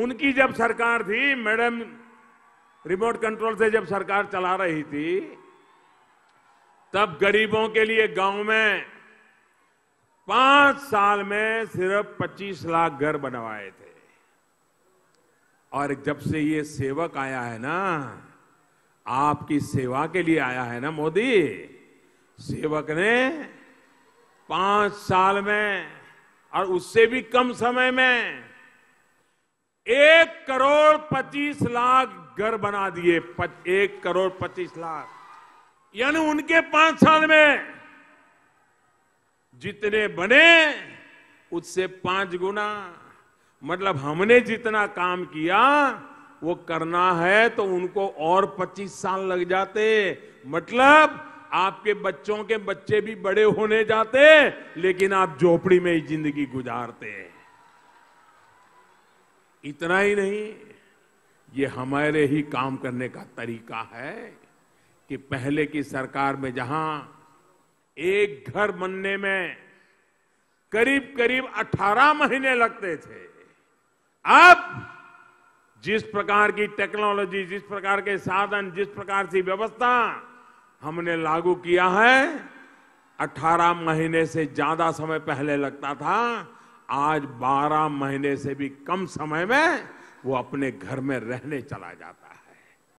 उनकी जब सरकार थी मैडम रिमोट कंट्रोल से जब सरकार चला रही थी तब गरीबों के लिए गांव में पांच साल में सिर्फ 25 लाख घर बनवाए थे और जब से ये सेवक आया है ना आपकी सेवा के लिए आया है ना मोदी सेवक ने पांच साल में और उससे भी कम समय में एक करोड़ पच्चीस लाख घर बना दिए एक करोड़ पच्चीस लाख यानी उनके पांच साल में जितने बने उससे पांच गुना मतलब हमने जितना काम किया वो करना है तो उनको और 25 साल लग जाते मतलब आपके बच्चों के बच्चे भी बड़े होने जाते लेकिन आप झोपड़ी में ही जिंदगी गुजारते हैं इतना ही नहीं ये हमारे ही काम करने का तरीका है कि पहले की सरकार में जहां एक घर बनने में करीब करीब 18 महीने लगते थे अब जिस प्रकार की टेक्नोलॉजी जिस प्रकार के साधन जिस प्रकार की व्यवस्था हमने लागू किया है 18 महीने से ज्यादा समय पहले लगता था आज 12 महीने से भी कम समय में वो अपने घर में रहने चला जाता है